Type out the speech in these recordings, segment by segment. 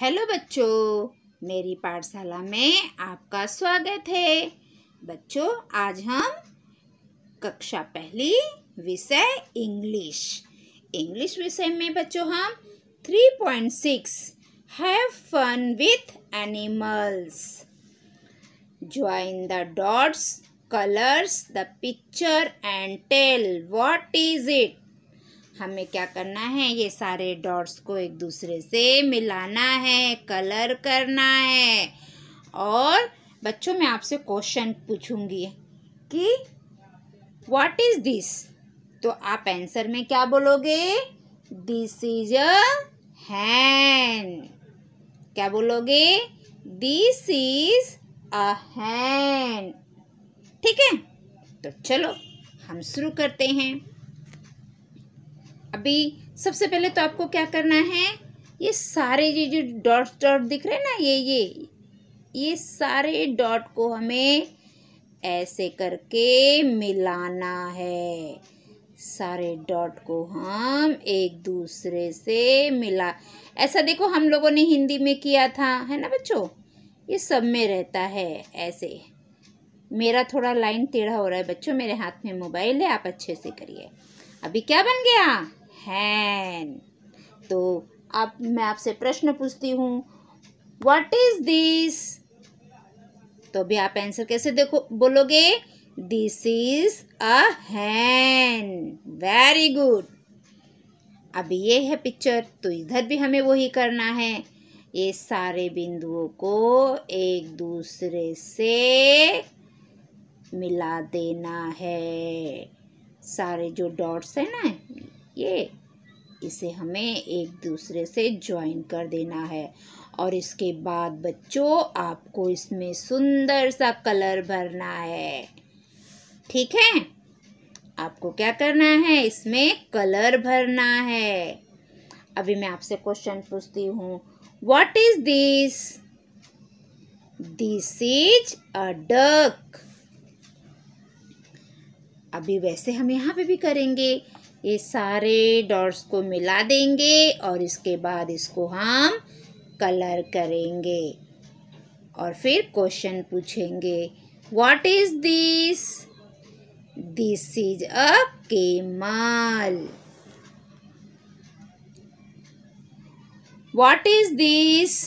Hello बच्चों मेरी पाठशाला में आपका स्वागत है बच्चों आज हम कक्षा पहली विषय इंग्लिश इंग्लिश विषय में बच्चों हम 3.6 have fun with animals join the dots colours the picture and tell what is it हमें क्या करना है ये सारे डॉट्स को एक दूसरे से मिलाना है कलर करना है और बच्चों मैं आपसे क्वेश्चन पूछूंगी कि व्हाट इज़ दिस तो आप आंसर में क्या बोलोगे दिस इज अ क्या बोलोगे दिस इज अ ठीक है तो चलो हम शुरू करते हैं अभी सबसे पहले तो आपको क्या करना है ये सारे ये जो डॉट डॉट दिख रहे हैं ना ये ये ये सारे डॉट को हमें ऐसे करके मिलाना है सारे डॉट को हम एक दूसरे से मिला ऐसा देखो हम लोगों ने हिंदी में किया था है ना बच्चों ये सब में रहता है ऐसे मेरा थोड़ा लाइन टेढ़ा हो रहा है बच्चों मेरे हाथ में मोबाइल है आप अच्छे से करिए अभी क्या बन गया हैन तो अब मैं आपसे प्रश्न पूछती हूँ वट इज दिस तो अभी आप आंसर कैसे देखो बोलोगे this is a hen very good अब ये है पिक्चर तो इधर भी हमें वही करना है ये सारे बिंदुओं को एक दूसरे से मिला देना है सारे जो डॉट्स है ना ये इसे हमें एक दूसरे से ज्वाइन कर देना है और इसके बाद बच्चों आपको इसमें सुंदर सा कलर भरना है ठीक है आपको क्या करना है इसमें कलर भरना है अभी मैं आपसे क्वेश्चन पूछती हूँ what is this this is a duck अभी वैसे हम यहाँ पे भी करेंगे ये सारे डॉट्स को मिला देंगे और इसके बाद इसको हम कलर करेंगे और फिर क्वेश्चन पूछेंगे what is this this is a camel what is this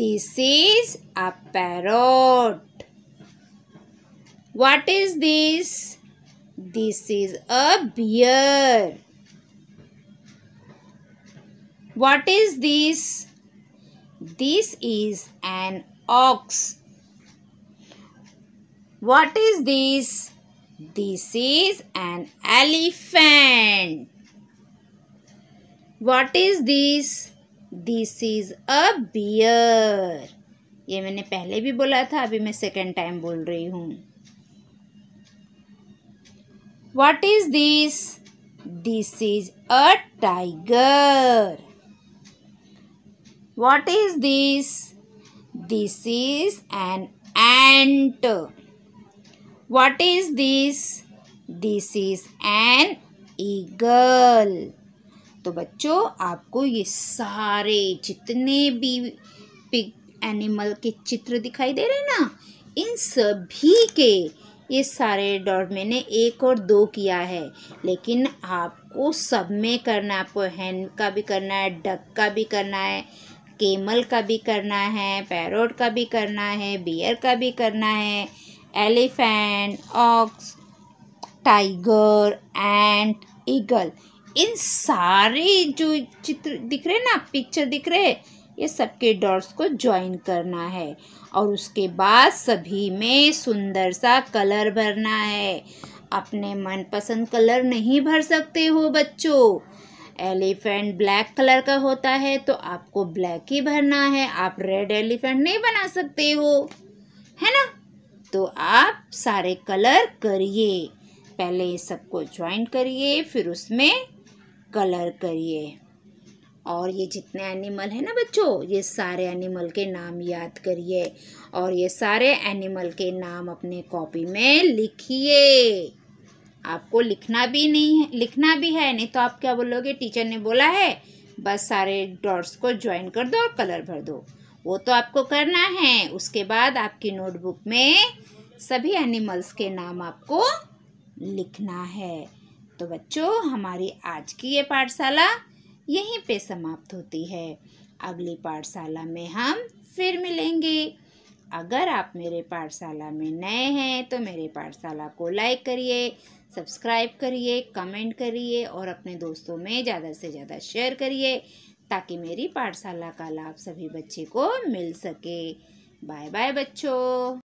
this is a parrot what is this This is a bear. What is this? This is an ox. What is this? This is an elephant. What is this? This is a bear. ये मैंने पहले भी बोला था अभी मैं second time बोल रही हूँ What is this? This is a tiger. What is this? This is an ant. What is this? This is an eagle. तो बच्चों आपको ये सारे जितने भी पिग एनिमल के चित्र दिखाई दे रहे हैं ना इन सभी के ये सारे डॉट मैंने एक और दो किया है लेकिन आपको सब में करना है आपको हैंड का भी करना है डक का भी करना है केमल का भी करना है पैरोट का भी करना है बियर का भी करना है elephant ox tiger and eagle इन सारे जो चित्र दिख रहे हैं ना पिक्चर दिख रहे ये सबके डॉट्स को ज्वाइन करना है और उसके बाद सभी में सुंदर सा कलर भरना है अपने मनपसंद कलर नहीं भर सकते हो बच्चों एलिफेंट ब्लैक कलर का होता है तो आपको ब्लैक ही भरना है आप रेड एलिफेंट नहीं बना सकते हो है ना तो आप सारे कलर करिए पहले सबको ज्वाइन करिए फिर उसमें कलर करिए और ये जितने एनिमल हैं ना बच्चों ये सारे एनिमल के नाम याद करिए और ये सारे एनिमल के नाम अपने कॉपी में लिखिए आपको लिखना भी नहीं है लिखना भी है नहीं तो आप क्या बोलोगे टीचर ने बोला है बस सारे डॉट्स को ज्वाइन कर दो और कलर भर दो वो तो आपको करना है उसके बाद आपकी नोटबुक में सभी एनिमल्स के नाम आपको लिखना है तो बच्चों हमारी आज की ये पाठशाला यहीं पे समाप्त होती है अगली पाठशाला में हम फिर मिलेंगे अगर आप मेरे पाठशाला में नए हैं तो मेरे पाठशाला को लाइक करिए सब्सक्राइब करिए कमेंट करिए और अपने दोस्तों में ज़्यादा से ज़्यादा शेयर करिए ताकि मेरी पाठशाला का लाभ सभी बच्चे को मिल सके बाय बाय बच्चों